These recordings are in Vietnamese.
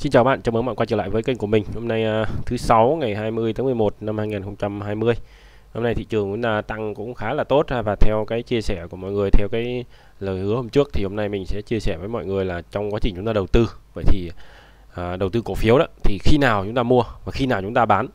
Xin chào bạn, chào mừng bạn quay trở lại với kênh của mình. Hôm nay uh, thứ sáu ngày 20 tháng 11 năm 2020. Hôm nay thị trường chúng ta tăng cũng khá là tốt và theo cái chia sẻ của mọi người theo cái lời hứa hôm trước thì hôm nay mình sẽ chia sẻ với mọi người là trong quá trình chúng ta đầu tư. Vậy thì uh, đầu tư cổ phiếu đó thì khi nào chúng ta mua và khi nào chúng ta bán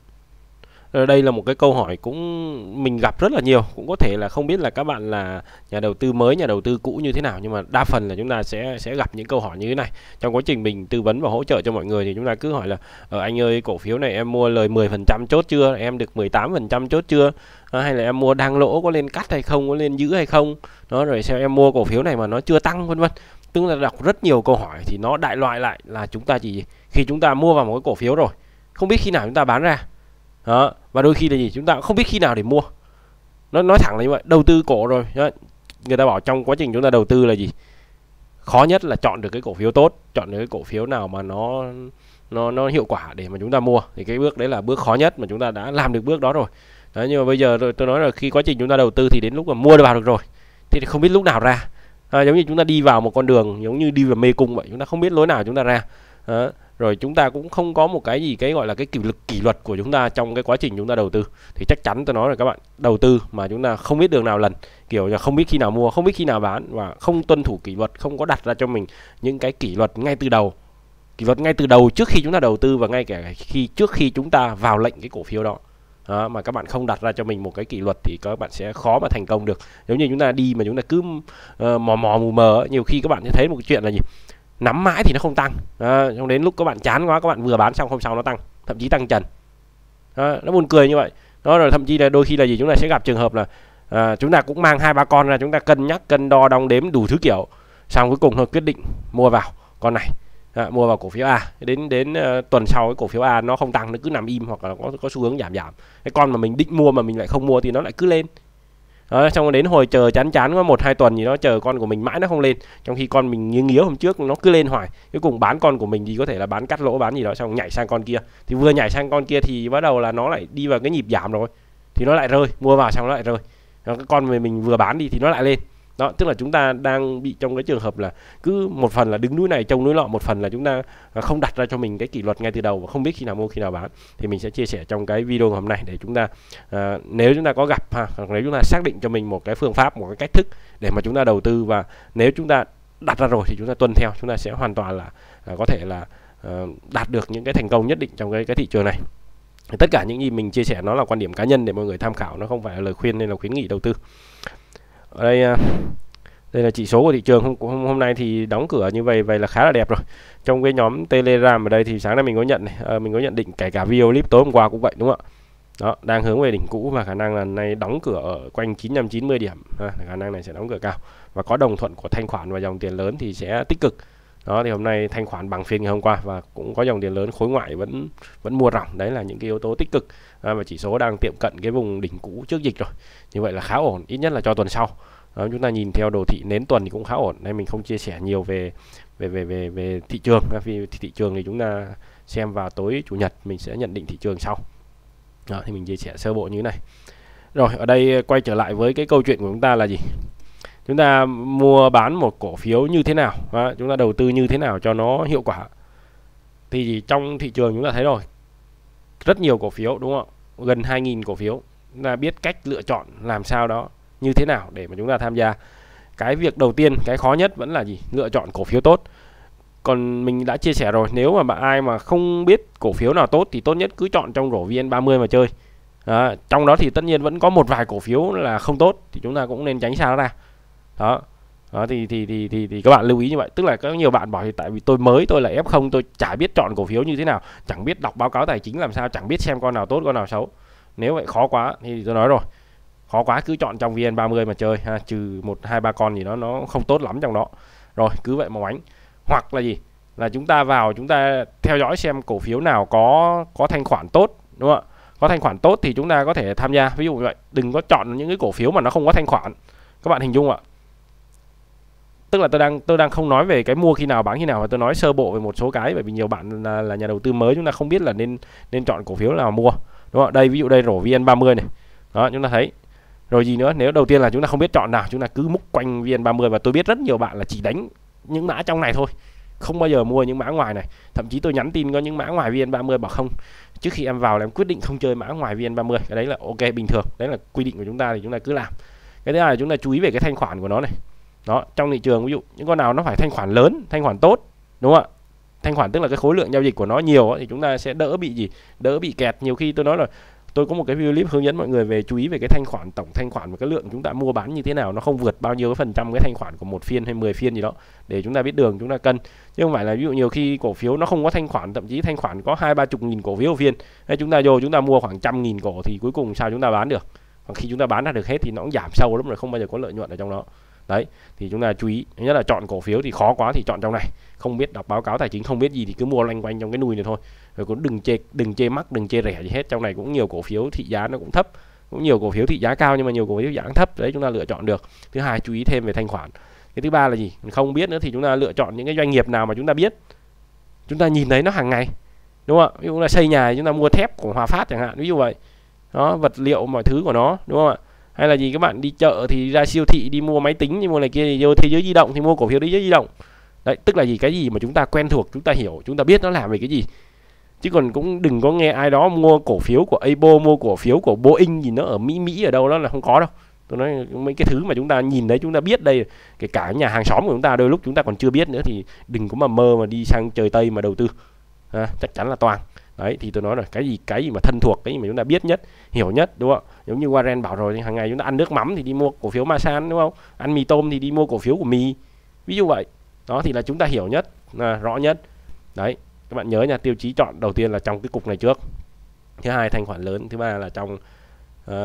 Ờ, đây là một cái câu hỏi cũng mình gặp rất là nhiều cũng có thể là không biết là các bạn là nhà đầu tư mới nhà đầu tư cũ như thế nào nhưng mà đa phần là chúng ta sẽ sẽ gặp những câu hỏi như thế này trong quá trình mình tư vấn và hỗ trợ cho mọi người thì chúng ta cứ hỏi là ở ờ, anh ơi cổ phiếu này em mua lời 10% chốt chưa em được 18% chốt chưa ờ, hay là em mua đang lỗ có lên cắt hay không có lên giữ hay không nó rồi sao em mua cổ phiếu này mà nó chưa tăng vân vân tức là đọc rất nhiều câu hỏi thì nó đại loại lại là chúng ta chỉ khi chúng ta mua vào một cái cổ phiếu rồi không biết khi nào chúng ta bán ra đó và đôi khi là gì chúng ta cũng không biết khi nào để mua nó nói thẳng là như vậy đầu tư cổ rồi đó. người ta bảo trong quá trình chúng ta đầu tư là gì khó nhất là chọn được cái cổ phiếu tốt chọn được cái cổ phiếu nào mà nó nó nó hiệu quả để mà chúng ta mua thì cái bước đấy là bước khó nhất mà chúng ta đã làm được bước đó rồi đấy, nhưng mà bây giờ tôi nói là khi quá trình chúng ta đầu tư thì đến lúc mà mua được vào được rồi thì không biết lúc nào ra à, giống như chúng ta đi vào một con đường giống như đi vào mê cung vậy chúng ta không biết lối nào chúng ta ra đó rồi chúng ta cũng không có một cái gì cái gọi là cái kỷ luật kỷ luật của chúng ta trong cái quá trình chúng ta đầu tư thì chắc chắn tôi nói là các bạn đầu tư mà chúng ta không biết đường nào lần kiểu là không biết khi nào mua không biết khi nào bán và không tuân thủ kỷ luật không có đặt ra cho mình những cái kỷ luật ngay từ đầu kỷ luật ngay từ đầu trước khi chúng ta đầu tư và ngay cả khi trước khi chúng ta vào lệnh cái cổ phiếu đó đó, mà các bạn không đặt ra cho mình một cái kỷ luật thì các bạn sẽ khó mà thành công được giống như chúng ta đi mà chúng ta cứ uh, mò mò mù mờ nhiều khi các bạn sẽ thấy một cái chuyện là gì nắm mãi thì nó không tăng à, đến lúc các bạn chán quá các bạn vừa bán xong hôm sau nó tăng thậm chí tăng trần à, nó buồn cười như vậy đó rồi thậm chí là đôi khi là gì chúng ta sẽ gặp trường hợp là à, chúng ta cũng mang hai ba con ra chúng ta cân nhắc cân đo đong đếm đủ thứ kiểu xong cuối cùng thôi quyết định mua vào con này à, mua vào cổ phiếu A đến đến uh, tuần sau cái cổ phiếu A nó không tăng nó cứ nằm im hoặc là có có xu hướng giảm giảm cái con mà mình định mua mà mình lại không mua thì nó lại cứ lên đó, xong đến hồi chờ chán chán có một hai tuần gì đó chờ con của mình mãi nó không lên trong khi con mình nghiêng nghía hôm trước nó cứ lên hoài cuối cùng bán con của mình thì có thể là bán cắt lỗ bán gì đó xong nhảy sang con kia thì vừa nhảy sang con kia thì bắt đầu là nó lại đi vào cái nhịp giảm rồi thì nó lại rơi mua vào xong nó lại rơi con mình, mình vừa bán đi thì nó lại lên đó tức là chúng ta đang bị trong cái trường hợp là cứ một phần là đứng núi này trông núi lọ một phần là chúng ta không đặt ra cho mình cái kỷ luật ngay từ đầu và không biết khi nào mua khi nào bán thì mình sẽ chia sẻ trong cái video ngày hôm nay để chúng ta à, nếu chúng ta có gặp ha hoặc nếu chúng ta xác định cho mình một cái phương pháp một cái cách thức để mà chúng ta đầu tư và nếu chúng ta đặt ra rồi thì chúng ta tuân theo chúng ta sẽ hoàn toàn là à, có thể là à, đạt được những cái thành công nhất định trong cái cái thị trường này tất cả những gì mình chia sẻ nó là quan điểm cá nhân để mọi người tham khảo nó không phải là lời khuyên nên là khuyến nghị đầu tư ở đây à, đây là chỉ số của thị trường hôm hôm nay thì đóng cửa như vậy vậy là khá là đẹp rồi trong cái nhóm Telegram ở đây thì sáng nay mình có nhận ờ, mình có nhận định kể cả video clip tối hôm qua cũng vậy đúng không ạ đó đang hướng về đỉnh cũ và khả năng là nay đóng cửa ở quanh 990 điểm à, khả năng này sẽ đóng cửa cao và có đồng thuận của thanh khoản và dòng tiền lớn thì sẽ tích cực đó thì hôm nay thanh khoản bằng phiên ngày hôm qua và cũng có dòng tiền lớn khối ngoại vẫn vẫn mua ròng đấy là những cái yếu tố tích cực à, và chỉ số đang tiệm cận cái vùng đỉnh cũ trước dịch rồi như vậy là khá ổn ít nhất là cho tuần sau đó, chúng ta nhìn theo đồ thị nến tuần thì cũng khá ổn nên mình không chia sẻ nhiều về về về về về thị trường vì thị trường thì chúng ta xem vào tối chủ nhật mình sẽ nhận định thị trường sau đó, thì mình chia sẻ sơ bộ như thế này rồi ở đây quay trở lại với cái câu chuyện của chúng ta là gì chúng ta mua bán một cổ phiếu như thế nào đó, chúng ta đầu tư như thế nào cho nó hiệu quả thì trong thị trường chúng ta thấy rồi rất nhiều cổ phiếu đúng không gần 2.000 cổ phiếu là biết cách lựa chọn làm sao đó như thế nào để mà chúng ta tham gia cái việc đầu tiên cái khó nhất vẫn là gì lựa chọn cổ phiếu tốt còn mình đã chia sẻ rồi nếu mà bạn ai mà không biết cổ phiếu nào tốt thì tốt nhất cứ chọn trong rổ VN30 mà chơi đó, trong đó thì tất nhiên vẫn có một vài cổ phiếu là không tốt thì chúng ta cũng nên tránh xa nó ra đó đó thì thì thì thì, thì các bạn lưu ý như vậy tức là có nhiều bạn bảo thì tại vì tôi mới tôi là f 0 tôi chả biết chọn cổ phiếu như thế nào chẳng biết đọc báo cáo tài chính làm sao chẳng biết xem con nào tốt con nào xấu nếu vậy khó quá thì tôi nói rồi khó quá cứ chọn trong vn 30 mà chơi ha trừ một hai ba con gì đó nó không tốt lắm trong đó rồi cứ vậy mà ánh, hoặc là gì là chúng ta vào chúng ta theo dõi xem cổ phiếu nào có có thanh khoản tốt đúng không ạ có thanh khoản tốt thì chúng ta có thể tham gia ví dụ như vậy đừng có chọn những cái cổ phiếu mà nó không có thanh khoản các bạn hình dung ạ tức là tôi đang tôi đang không nói về cái mua khi nào bán khi nào mà tôi nói sơ bộ về một số cái bởi vì nhiều bạn là, là nhà đầu tư mới chúng ta không biết là nên nên chọn cổ phiếu nào mua đúng không đây ví dụ đây rổ vn 30 này đó chúng ta thấy rồi gì nữa nếu đầu tiên là chúng ta không biết chọn nào chúng ta cứ múc quanh vn 30 và tôi biết rất nhiều bạn là chỉ đánh những mã trong này thôi không bao giờ mua những mã ngoài này thậm chí tôi nhắn tin có những mã ngoài VN30 bảo không trước khi em vào là em quyết định không chơi mã ngoài VN30 cái đấy là ok bình thường đấy là quy định của chúng ta thì chúng ta cứ làm cái thứ hai là chúng ta chú ý về cái thanh khoản của nó này đó trong thị trường ví dụ những con nào nó phải thanh khoản lớn thanh khoản tốt đúng không ạ thanh khoản tức là cái khối lượng giao dịch của nó nhiều thì chúng ta sẽ đỡ bị gì đỡ bị kẹt nhiều khi tôi nói là tôi có một cái video clip hướng dẫn mọi người về chú ý về cái thanh khoản tổng thanh khoản và cái lượng chúng ta mua bán như thế nào nó không vượt bao nhiêu cái phần trăm cái thanh khoản của một phiên hay 10 phiên gì đó để chúng ta biết đường chúng ta cân chứ không phải là ví dụ nhiều khi cổ phiếu nó không có thanh khoản thậm chí thanh khoản có hai ba chục nghìn cổ phiếu phiên hay chúng ta vô chúng ta mua khoảng trăm nghìn cổ thì cuối cùng sao chúng ta bán được còn khi chúng ta bán ra được hết thì nó cũng giảm sâu lắm rồi không bao giờ có lợi nhuận ở trong đó đấy thì chúng ta chú ý nhất là chọn cổ phiếu thì khó quá thì chọn trong này không biết đọc báo cáo tài chính không biết gì thì cứ mua loanh quanh trong cái nùi này thôi rồi cũng đừng chê đừng chê mắc đừng chê rẻ gì hết trong này cũng nhiều cổ phiếu thị giá nó cũng thấp cũng nhiều cổ phiếu thị giá cao nhưng mà nhiều cổ phiếu giảm thấp đấy chúng ta lựa chọn được thứ hai chú ý thêm về thanh khoản cái thứ ba là gì không biết nữa thì chúng ta lựa chọn những cái doanh nghiệp nào mà chúng ta biết chúng ta nhìn thấy nó hàng ngày đúng không ạ ví dụ là xây nhà chúng ta mua thép của hòa phát chẳng hạn ví dụ vậy đó vật liệu mọi thứ của nó đúng không ạ hay là gì các bạn đi chợ thì ra siêu thị đi mua máy tính đi mua này kia thì vô thế giới di động thì mua cổ phiếu thế giới di động đấy tức là gì cái gì mà chúng ta quen thuộc chúng ta hiểu chúng ta biết nó làm về cái gì chứ còn cũng đừng có nghe ai đó mua cổ phiếu của Apple mua cổ phiếu của Boeing gì nó ở Mỹ Mỹ ở đâu đó là không có đâu tôi nói mấy cái thứ mà chúng ta nhìn đấy chúng ta biết đây kể cả nhà hàng xóm của chúng ta đôi lúc chúng ta còn chưa biết nữa thì đừng có mà mơ mà đi sang trời tây mà đầu tư à, chắc chắn là toàn đấy thì tôi nói rồi cái gì cái gì mà thân thuộc cái gì mà chúng ta biết nhất hiểu nhất đúng không giống như Warren bảo rồi hàng ngày chúng ta ăn nước mắm thì đi mua cổ phiếu Masan đúng không ăn mì tôm thì đi mua cổ phiếu của mì ví dụ vậy đó thì là chúng ta hiểu nhất là rõ nhất đấy các bạn nhớ nhà tiêu chí chọn đầu tiên là trong cái cục này trước thứ hai thanh khoản lớn thứ ba là trong uh,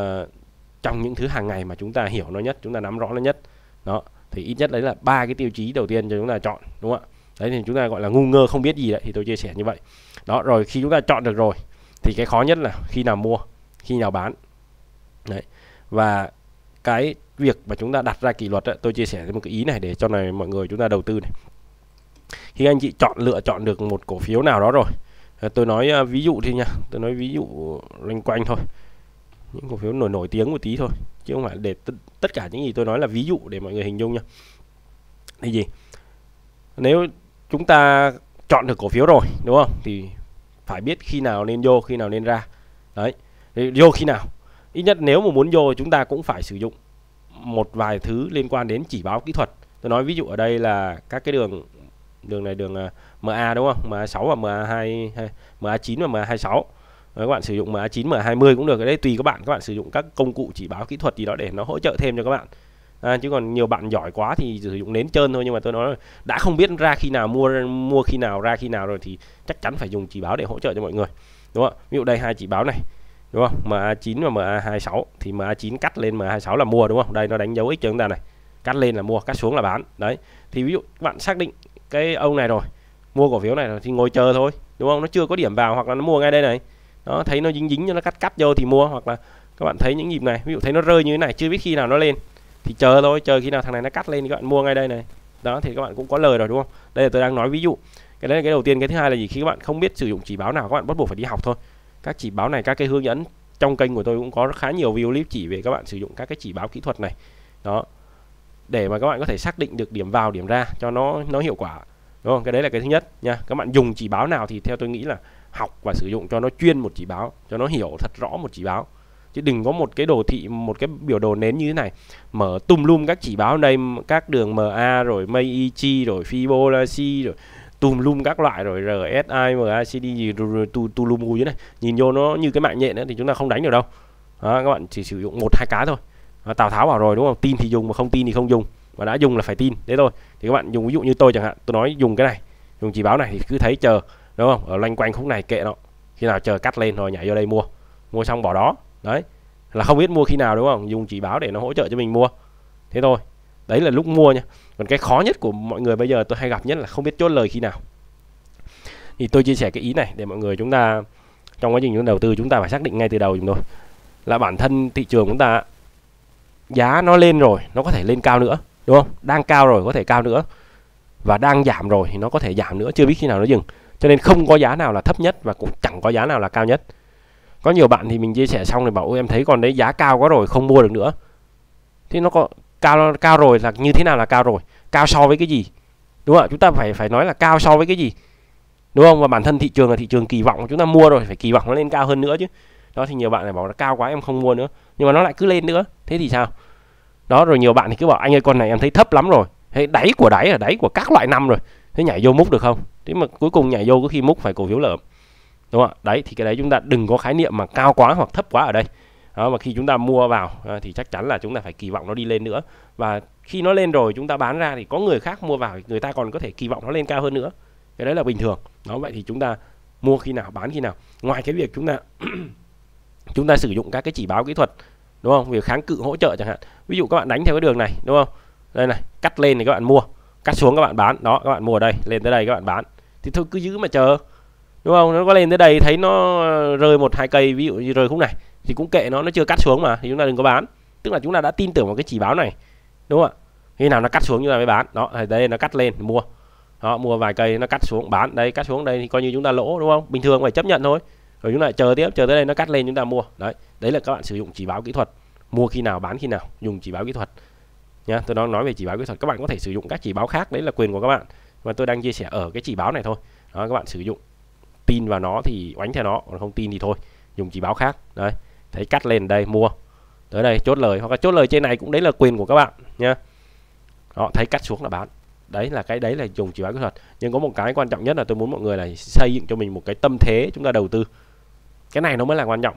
trong những thứ hàng ngày mà chúng ta hiểu nó nhất chúng ta nắm rõ nó nhất đó thì ít nhất đấy là ba cái tiêu chí đầu tiên cho chúng ta chọn đúng không ạ đấy thì chúng ta gọi là ngu ngơ không biết gì đấy thì tôi chia sẻ như vậy đó rồi khi chúng ta chọn được rồi thì cái khó nhất là khi nào mua khi nào bán đấy và cái việc mà chúng ta đặt ra kỷ luật ấy, tôi chia sẻ một cái ý này để cho này mọi người chúng ta đầu tư này khi anh chị chọn lựa chọn được một cổ phiếu nào đó rồi à, tôi nói à, ví dụ thì nha tôi nói ví dụ loanh quanh thôi những cổ phiếu nổi nổi tiếng một tí thôi chứ không phải để tất cả những gì tôi nói là ví dụ để mọi người hình dung nha thì gì nếu chúng ta chọn được cổ phiếu rồi đúng không thì phải biết khi nào nên vô khi nào nên ra đấy vô khi nào ít nhất nếu mà muốn vô chúng ta cũng phải sử dụng một vài thứ liên quan đến chỉ báo kỹ thuật tôi nói ví dụ ở đây là các cái đường đường này đường à, MA đúng không MA6 và MA2 MA9 và MA26 Đấy, các bạn sử dụng MA9 MA20 cũng được ở đấy tùy các bạn các bạn sử dụng các công cụ chỉ báo kỹ thuật gì đó để nó hỗ trợ thêm cho các bạn à, chứ còn nhiều bạn giỏi quá thì sử dụng nến trơn thôi nhưng mà tôi nói đã không biết ra khi nào mua mua khi nào ra khi nào rồi thì chắc chắn phải dùng chỉ báo để hỗ trợ cho mọi người đúng không ví dụ đây hai chỉ báo này đúng không MA9 và MA26 thì MA9 cắt lên MA26 là mua đúng không đây nó đánh dấu x cho chúng ta này cắt lên là mua cắt xuống là bán đấy thì ví dụ các bạn xác định cái ông này rồi mua cổ phiếu này rồi thì ngồi chờ thôi đúng không nó chưa có điểm vào hoặc là nó mua ngay đây này nó thấy nó dính dính cho nó cắt cắt vô thì mua hoặc là các bạn thấy những nhịp này ví dụ thấy nó rơi như thế này chưa biết khi nào nó lên thì chờ thôi chờ khi nào thằng này nó cắt lên thì các bạn mua ngay đây này đó thì các bạn cũng có lời rồi đúng không đây là tôi đang nói ví dụ cái đấy là cái đầu tiên cái thứ hai là gì khi các bạn không biết sử dụng chỉ báo nào các bạn bắt buộc phải đi học thôi các chỉ báo này các cái hướng dẫn trong kênh của tôi cũng có khá nhiều video clip chỉ về các bạn sử dụng các cái chỉ báo kỹ thuật này đó để mà các bạn có thể xác định được điểm vào điểm ra cho nó nó hiệu quả đúng không cái đấy là cái thứ nhất nha các bạn dùng chỉ báo nào thì theo tôi nghĩ là học và sử dụng cho nó chuyên một chỉ báo cho nó hiểu thật rõ một chỉ báo chứ đừng có một cái đồ thị một cái biểu đồ nến như thế này mở tùm lum các chỉ báo đây các đường MA rồi MAEG rồi Fibonacci rồi tùm lum các loại rồi RSI MACD gì tùm lum như thế này nhìn vô nó như cái mạng nhện ấy, thì chúng ta không đánh được đâu đó, các bạn chỉ sử dụng một hai cái thôi à, Tào Tháo bảo rồi đúng không tin thì dùng mà không tin thì không dùng mà đã dùng là phải tin thế thôi thì các bạn dùng ví dụ như tôi chẳng hạn tôi nói dùng cái này dùng chỉ báo này thì cứ thấy chờ đúng không ở loanh quanh khúc này kệ nó khi nào chờ cắt lên rồi nhảy vô đây mua mua xong bỏ đó đấy là không biết mua khi nào đúng không dùng chỉ báo để nó hỗ trợ cho mình mua thế thôi đấy là lúc mua nha còn cái khó nhất của mọi người bây giờ tôi hay gặp nhất là không biết chốt lời khi nào thì tôi chia sẻ cái ý này để mọi người chúng ta trong quá trình chúng ta đầu tư chúng ta phải xác định ngay từ đầu chúng tôi là bản thân thị trường chúng ta giá nó lên rồi nó có thể lên cao nữa đúng không đang cao rồi có thể cao nữa và đang giảm rồi thì nó có thể giảm nữa chưa biết khi nào nó dừng cho nên không có giá nào là thấp nhất và cũng chẳng có giá nào là cao nhất có nhiều bạn thì mình chia sẻ xong thì bảo ôi em thấy còn đấy giá cao quá rồi không mua được nữa thế nó có cao cao rồi là như thế nào là cao rồi cao so với cái gì đúng không chúng ta phải phải nói là cao so với cái gì đúng không và bản thân thị trường là thị trường kỳ vọng chúng ta mua rồi phải kỳ vọng nó lên cao hơn nữa chứ đó thì nhiều bạn lại bảo là cao quá em không mua nữa nhưng mà nó lại cứ lên nữa thế thì sao đó rồi nhiều bạn thì cứ bảo anh ơi con này em thấy thấp lắm rồi thế đáy của đáy là đáy của các loại năm rồi thế nhảy vô múc được không thế mà cuối cùng nhảy vô có khi múc phải cổ phiếu lợm đúng không ạ đấy thì cái đấy chúng ta đừng có khái niệm mà cao quá hoặc thấp quá ở đây đó, và khi chúng ta mua vào ờ, thì chắc chắn là chúng ta phải kỳ vọng nó đi lên nữa và khi nó lên rồi chúng ta bán ra thì có người khác mua vào người ta còn có thể kỳ vọng nó lên cao hơn nữa cái đấy là bình thường đó vậy thì chúng ta mua khi nào bán khi nào ngoài cái việc chúng ta chúng ta sử dụng các cái chỉ báo kỹ thuật đúng không việc kháng cự hỗ trợ chẳng hạn ví dụ các bạn đánh theo cái đường này đúng không đây này cắt lên thì các bạn mua cắt xuống các bạn bán đó các bạn mua ở đây lên tới đây các bạn bán thì thôi cứ giữ mà chờ đúng không nó có lên tới đây thấy nó rơi một hai cây ví dụ như rơi khúc này thì cũng kệ nó nó chưa cắt xuống mà thì chúng ta đừng có bán tức là chúng ta đã tin tưởng vào cái chỉ báo này đúng không ạ khi nào nó cắt xuống như là mới bán đó thì đây nó cắt lên mua đó mua vài cây nó cắt xuống bán đây cắt xuống đây thì coi như chúng ta lỗ đúng không bình thường phải chấp nhận thôi rồi chúng ta chờ tiếp chờ tới đây nó cắt lên chúng ta mua đấy đấy là các bạn sử dụng chỉ báo kỹ thuật mua khi nào bán khi nào dùng chỉ báo kỹ thuật nha tôi đang nói về chỉ báo kỹ thuật các bạn có thể sử dụng các chỉ báo khác đấy là quyền của các bạn và tôi đang chia sẻ ở cái chỉ báo này thôi đó các bạn sử dụng tin vào nó thì oánh theo nó còn không tin thì thôi dùng chỉ báo khác đấy thấy cắt lên đây mua tới đây chốt lời hoặc là chốt lời trên này cũng đấy là quyền của các bạn nhá họ thấy cắt xuống là bán đấy là cái đấy là dùng chỉ báo kỹ thuật nhưng có một cái quan trọng nhất là tôi muốn mọi người là xây dựng cho mình một cái tâm thế chúng ta đầu tư cái này nó mới là quan trọng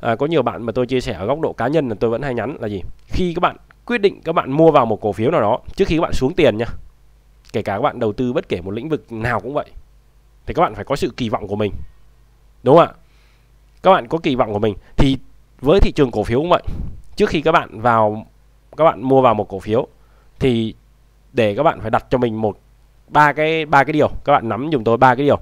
à, có nhiều bạn mà tôi chia sẻ ở góc độ cá nhân là tôi vẫn hay nhắn là gì khi các bạn quyết định các bạn mua vào một cổ phiếu nào đó trước khi các bạn xuống tiền nhá kể cả các bạn đầu tư bất kể một lĩnh vực nào cũng vậy thì các bạn phải có sự kỳ vọng của mình đúng không ạ các bạn có kỳ vọng của mình thì với thị trường cổ phiếu cũng vậy trước khi các bạn vào các bạn mua vào một cổ phiếu thì để các bạn phải đặt cho mình một ba cái ba cái điều các bạn nắm dùng tôi ba cái điều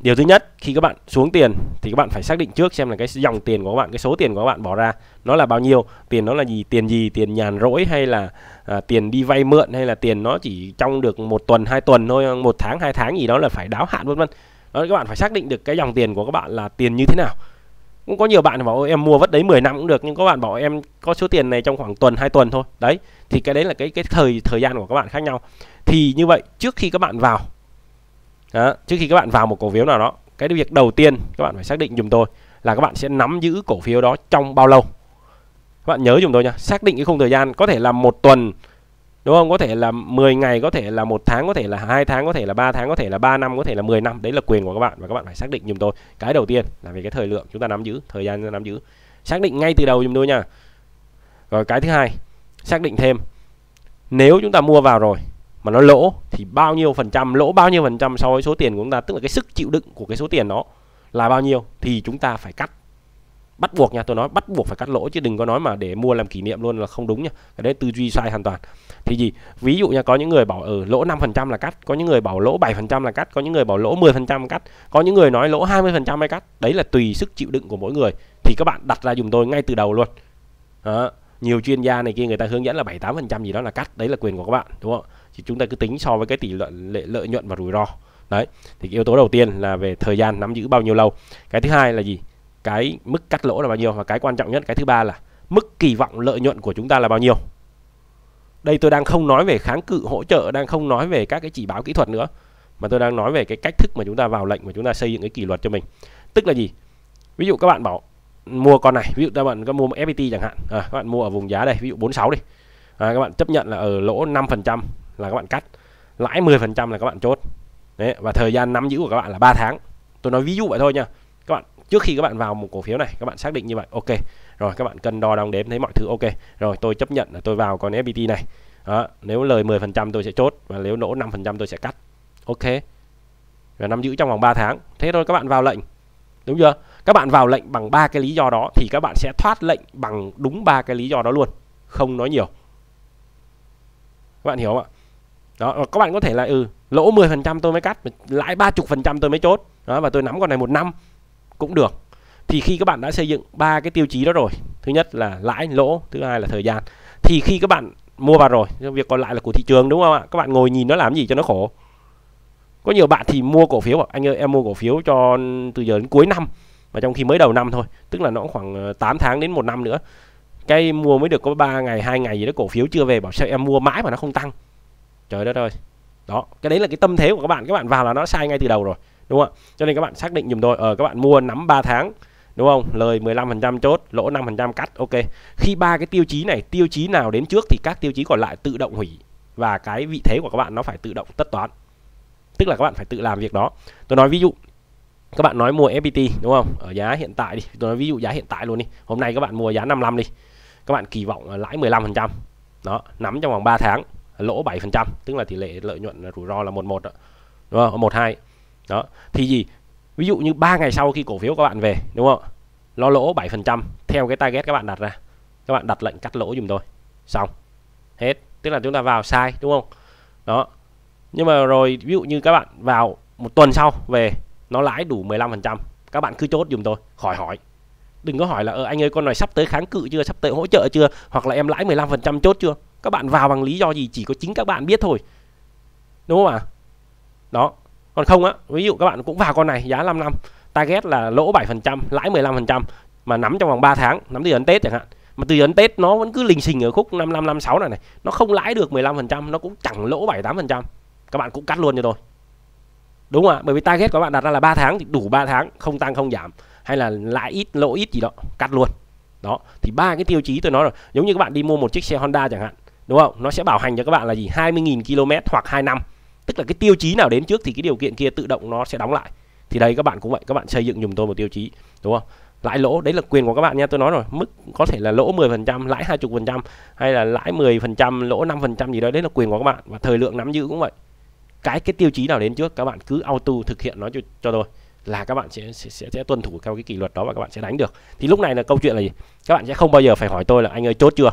điều thứ nhất khi các bạn xuống tiền thì các bạn phải xác định trước xem là cái dòng tiền của các bạn cái số tiền của các bạn bỏ ra nó là bao nhiêu tiền nó là gì tiền gì tiền nhàn rỗi hay là à, tiền đi vay mượn hay là tiền nó chỉ trong được một tuần hai tuần thôi một tháng hai tháng gì đó là phải đáo hạn vân vân đó các bạn phải xác định được cái dòng tiền của các bạn là tiền như thế nào cũng có nhiều bạn bảo Ôi, em mua vất đấy 10 năm cũng được nhưng các bạn bảo em có số tiền này trong khoảng tuần hai tuần thôi đấy thì cái đấy là cái cái thời thời gian của các bạn khác nhau thì như vậy trước khi các bạn vào đó. trước khi các bạn vào một cổ phiếu nào đó cái việc đầu tiên các bạn phải xác định dùm tôi là các bạn sẽ nắm giữ cổ phiếu đó trong bao lâu các bạn nhớ dùm tôi nha xác định cái khung thời gian có thể là một tuần đúng không có thể là 10 ngày có thể là một tháng có thể là hai tháng có thể là ba tháng có thể là 3 năm có thể là 10 năm đấy là quyền của các bạn và các bạn phải xác định dùm tôi cái đầu tiên là về cái thời lượng chúng ta nắm giữ thời gian nắm giữ xác định ngay từ đầu dùm tôi nha rồi cái thứ hai xác định thêm nếu chúng ta mua vào rồi mà nó lỗ thì bao nhiêu phần trăm lỗ bao nhiêu phần trăm so với số tiền của chúng ta tức là cái sức chịu đựng của cái số tiền đó là bao nhiêu thì chúng ta phải cắt bắt buộc nha tôi nói bắt buộc phải cắt lỗ chứ đừng có nói mà để mua làm kỷ niệm luôn là không đúng nha cái đấy tư duy sai hoàn toàn thì gì ví dụ nha có những người bảo ở ừ, lỗ 5% là cắt có những người bảo lỗ 7% là cắt có những người bảo lỗ 10% cắt có những người nói lỗ 20% hay cắt đấy là tùy sức chịu đựng của mỗi người thì các bạn đặt ra dùm tôi ngay từ đầu luôn đó. nhiều chuyên gia này kia người ta hướng dẫn là 7 8% gì đó là cắt đấy là quyền của các bạn đúng không thì chúng ta cứ tính so với cái tỷ lệ lợi nhuận và rủi ro đấy thì yếu tố đầu tiên là về thời gian nắm giữ bao nhiêu lâu cái thứ hai là gì cái mức cắt lỗ là bao nhiêu và cái quan trọng nhất cái thứ ba là mức kỳ vọng lợi nhuận của chúng ta là bao nhiêu đây tôi đang không nói về kháng cự hỗ trợ đang không nói về các cái chỉ báo kỹ thuật nữa mà tôi đang nói về cái cách thức mà chúng ta vào lệnh và chúng ta xây dựng cái kỷ luật cho mình tức là gì ví dụ các bạn bảo mua con này ví dụ các bạn có mua FPT chẳng hạn à, các bạn mua ở vùng giá đây ví dụ 46 đi à, các bạn chấp nhận là ở ờ, lỗ 5 phần trăm là các bạn cắt lãi 10% là các bạn chốt đấy và thời gian nắm giữ của các bạn là 3 tháng tôi nói ví dụ vậy thôi nha các bạn trước khi các bạn vào một cổ phiếu này các bạn xác định như vậy ok rồi các bạn cân đo đong đếm thấy mọi thứ ok rồi tôi chấp nhận là tôi vào con FPT này đó, nếu lời 10% tôi sẽ chốt và nếu lỗ 5% tôi sẽ cắt ok và nắm giữ trong vòng 3 tháng thế thôi các bạn vào lệnh đúng chưa các bạn vào lệnh bằng ba cái lý do đó thì các bạn sẽ thoát lệnh bằng đúng ba cái lý do đó luôn không nói nhiều các bạn hiểu không ạ đó các bạn có thể là ừ lỗ 10% tôi mới cắt lãi 30% tôi mới chốt đó và tôi nắm con này một năm cũng được thì khi các bạn đã xây dựng ba cái tiêu chí đó rồi thứ nhất là lãi lỗ thứ hai là thời gian thì khi các bạn mua vào rồi việc còn lại là của thị trường đúng không ạ các bạn ngồi nhìn nó làm gì cho nó khổ có nhiều bạn thì mua cổ phiếu anh ơi em mua cổ phiếu cho từ giờ đến cuối năm mà trong khi mới đầu năm thôi tức là nó khoảng 8 ờ, tháng đến một năm nữa cái mua mới được có 3 ngày hai ngày gì đó cổ phiếu chưa về bảo sao em mua mãi mà nó không tăng trời đất ơi đó cái đấy là cái tâm thế của các bạn các bạn vào là nó sai ngay từ đầu rồi đúng không cho nên các bạn xác định dùm tôi ở ờ, các bạn mua nắm 3 tháng đúng không lời 15% chốt lỗ 5% cắt ok khi ba cái tiêu chí này tiêu chí nào đến trước thì các tiêu chí còn lại tự động hủy và cái vị thế của các bạn nó phải tự động tất toán tức là các bạn phải tự làm việc đó tôi nói ví dụ các bạn nói mua FPT đúng không ở giá hiện tại đi tôi nói ví dụ giá hiện tại luôn đi hôm nay các bạn mua giá 55 đi các bạn kỳ vọng lãi 15% đó nắm trong vòng 3 tháng lỗ 7% tức là tỷ lệ lợi nhuận rủi ro là 11 đó. Đúng không? 12. Đó. Thì gì? Ví dụ như 3 ngày sau khi cổ phiếu các bạn về đúng không? Nó lỗ 7% theo cái target các bạn đặt ra. Các bạn đặt lệnh cắt lỗ dùm tôi. Xong. Hết. Tức là chúng ta vào sai đúng không? Đó. Nhưng mà rồi ví dụ như các bạn vào một tuần sau về nó lãi đủ 15%, các bạn cứ chốt dùm tôi, khỏi hỏi đừng có hỏi là ờ, anh ơi con này sắp tới kháng cự chưa sắp tới hỗ trợ chưa hoặc là em lãi 15% chốt chưa các bạn vào bằng lý do gì chỉ có chính các bạn biết thôi đúng không ạ đó còn không á ví dụ các bạn cũng vào con này giá 5 năm target là lỗ 7% lãi 15% mà nắm trong vòng 3 tháng nắm từ ấn Tết chẳng hạn mà từ ấn Tết nó vẫn cứ lình xình ở khúc 5556 này này nó không lãi được 15% nó cũng chẳng lỗ 78% các bạn cũng cắt luôn cho tôi đúng không ạ bởi vì target các bạn đặt ra là 3 tháng thì đủ 3 tháng không tăng không giảm hay là lãi ít lỗ ít gì đó cắt luôn đó thì ba cái tiêu chí tôi nói rồi giống như các bạn đi mua một chiếc xe Honda chẳng hạn đúng không nó sẽ bảo hành cho các bạn là gì 20.000 km hoặc 2 năm tức là cái tiêu chí nào đến trước thì cái điều kiện kia tự động nó sẽ đóng lại thì đây các bạn cũng vậy các bạn xây dựng dùm tôi một tiêu chí đúng không lãi lỗ đấy là quyền của các bạn nha tôi nói rồi mức có thể là lỗ 10% lãi 20% hay là lãi 10% lỗ 5% gì đó đấy là quyền của các bạn và thời lượng nắm giữ cũng vậy cái cái tiêu chí nào đến trước các bạn cứ auto thực hiện nó cho, cho tôi là các bạn sẽ, sẽ sẽ sẽ tuân thủ theo cái kỷ luật đó và các bạn sẽ đánh được thì lúc này là câu chuyện là gì các bạn sẽ không bao giờ phải hỏi tôi là anh ơi chốt chưa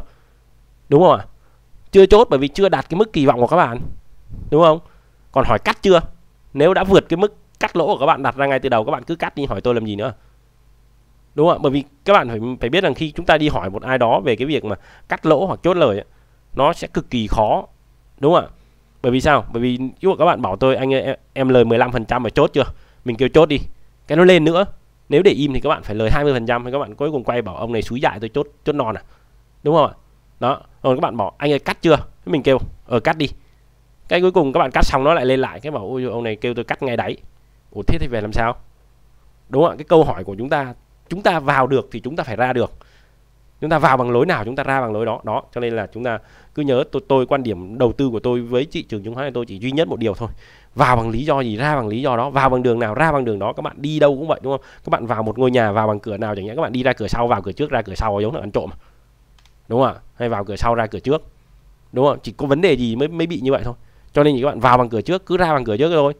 đúng không ạ chưa chốt bởi vì chưa đạt cái mức kỳ vọng của các bạn đúng không còn hỏi cắt chưa nếu đã vượt cái mức cắt lỗ của các bạn đặt ra ngay từ đầu các bạn cứ cắt đi hỏi tôi làm gì nữa đúng không bởi vì các bạn phải phải biết rằng khi chúng ta đi hỏi một ai đó về cái việc mà cắt lỗ hoặc chốt lời nó sẽ cực kỳ khó đúng không ạ bởi vì sao bởi vì ví dụ các bạn bảo tôi anh ơi, em, em lời 15 phần trăm mà chốt chưa mình kêu chốt đi cái nó lên nữa nếu để im thì các bạn phải lời 20 phần trăm các bạn cuối cùng quay bảo ông này suối dại tôi chốt chốt non à đúng không ạ đó rồi các bạn bỏ anh ơi cắt chưa mình kêu ờ cắt đi cái cuối cùng các bạn cắt xong nó lại lên lại cái bảo ôi ông này kêu tôi cắt ngay đấy ủa thế thì về làm sao đúng không ạ cái câu hỏi của chúng ta chúng ta vào được thì chúng ta phải ra được chúng ta vào bằng lối nào chúng ta ra bằng lối đó đó cho nên là chúng ta cứ nhớ tôi tôi quan điểm đầu tư của tôi với thị trường chứng khoán là tôi chỉ duy nhất một điều thôi vào bằng lý do gì ra bằng lý do đó vào bằng đường nào ra bằng đường đó các bạn đi đâu cũng vậy đúng không các bạn vào một ngôi nhà vào bằng cửa nào chẳng nhẽ các bạn đi ra cửa sau vào cửa trước ra cửa sau giống là ăn trộm đúng không ạ hay vào cửa sau ra cửa trước đúng không chỉ có vấn đề gì mới mới bị như vậy thôi cho nên các bạn vào bằng cửa trước cứ ra bằng cửa trước thôi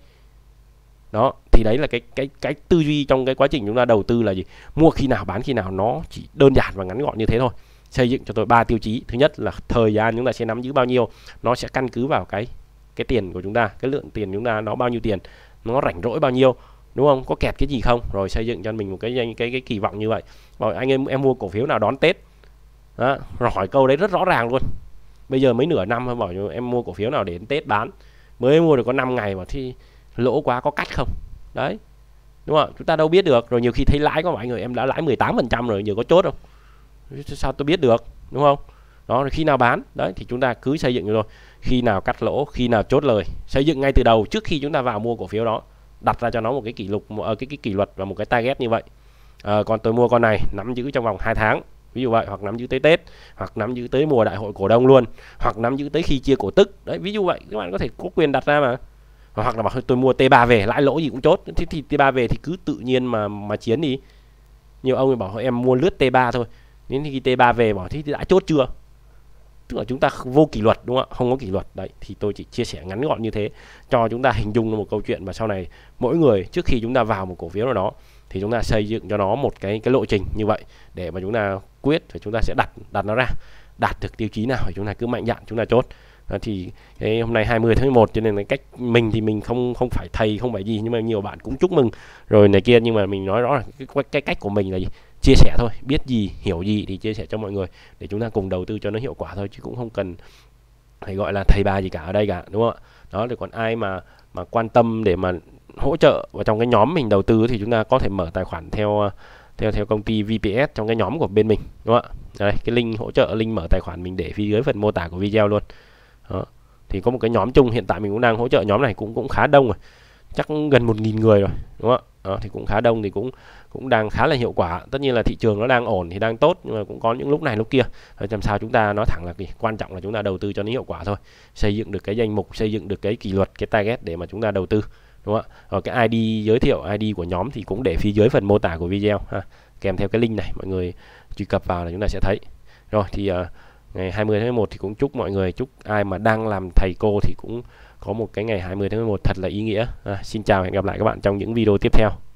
đó thì đấy là cái cái cái tư duy trong cái quá trình chúng ta đầu tư là gì mua khi nào bán khi nào nó chỉ đơn giản và ngắn gọn như thế thôi xây dựng cho tôi ba tiêu chí thứ nhất là thời gian chúng ta sẽ nắm giữ bao nhiêu nó sẽ căn cứ vào cái cái tiền của chúng ta cái lượng tiền chúng ta nó bao nhiêu tiền nó rảnh rỗi bao nhiêu đúng không có kẹt cái gì không rồi xây dựng cho mình một cái cái cái, cái kỳ vọng như vậy rồi anh em em mua cổ phiếu nào đón tết đó, rồi hỏi câu đấy rất rõ ràng luôn bây giờ mấy nửa năm bảo em mua cổ phiếu nào đến tết bán mới mua được có 5 ngày mà thì lỗ quá có cắt không đấy đúng không chúng ta đâu biết được rồi nhiều khi thấy lãi có mọi người em đã lãi 18 phần trăm rồi giờ có chốt không sao tôi biết được đúng không đó rồi khi nào bán đấy thì chúng ta cứ xây dựng rồi khi nào cắt lỗ khi nào chốt lời xây dựng ngay từ đầu trước khi chúng ta vào mua cổ phiếu đó đặt ra cho nó một cái kỷ lục một, ờ, cái, cái kỷ luật và một cái target như vậy à, còn tôi mua con này nắm giữ trong vòng 2 tháng ví dụ vậy hoặc nắm giữ tới tết hoặc nắm giữ tới mùa đại hội cổ đông luôn hoặc nắm giữ tới khi chia cổ tức đấy ví dụ vậy các bạn có thể có quyền đặt ra mà hoặc là bảo tôi mua T3 về lãi lỗ gì cũng chốt thế thì T3 về thì cứ tự nhiên mà mà chiến đi nhiều ông thì bảo em mua lướt T3 thôi đến khi T3 về bảo thế thì đã chốt chưa tức là chúng ta vô kỷ luật đúng không ạ không có kỷ luật đấy thì tôi chỉ chia sẻ ngắn gọn như thế cho chúng ta hình dung một câu chuyện và sau này mỗi người trước khi chúng ta vào một cổ phiếu nào đó thì chúng ta xây dựng cho nó một cái cái lộ trình như vậy để mà chúng ta quyết và chúng ta sẽ đặt đặt nó ra đạt được tiêu chí nào thì chúng ta cứ mạnh dạn chúng ta chốt thì cái hôm nay 20 tháng 11 cho nên là cách mình thì mình không không phải thầy không phải gì nhưng mà nhiều bạn cũng chúc mừng rồi này kia nhưng mà mình nói rõ là cái, cái cách của mình là gì chia sẻ thôi biết gì hiểu gì thì chia sẻ cho mọi người để chúng ta cùng đầu tư cho nó hiệu quả thôi chứ cũng không cần phải gọi là thầy bà gì cả ở đây cả đúng không ạ đó thì còn ai mà mà quan tâm để mà hỗ trợ vào trong cái nhóm mình đầu tư thì chúng ta có thể mở tài khoản theo ờ, theo theo công ty VPS trong cái nhóm của bên mình đúng không ạ đây cái link hỗ trợ link mở tài khoản mình để phía dưới phần mô tả của video luôn đó. thì có một cái nhóm chung hiện tại mình cũng đang hỗ trợ nhóm này cũng cũng khá đông rồi chắc gần 1.000 người rồi đúng không ạ đó, thì cũng khá đông thì cũng cũng đang khá là hiệu quả tất nhiên là thị trường nó đang ổn thì đang tốt nhưng mà cũng có những lúc này lúc kia làm ờ, sao chúng ta nói thẳng là gì quan trọng là chúng ta đầu tư cho nó hiệu quả thôi xây dựng được cái danh mục xây dựng được cái kỷ luật cái target để mà chúng ta đầu tư đúng không ạ cái id giới thiệu id của nhóm thì cũng để phía dưới phần mô tả của video ha kèm theo cái link này mọi người truy cập vào là chúng ta sẽ thấy rồi thì uh, ngày 20 tháng 11 thì cũng chúc mọi người chúc ai mà đang làm thầy cô thì cũng có một cái ngày 20 tháng 11 thật là ý nghĩa à, Xin chào hẹn gặp lại các bạn trong những video tiếp theo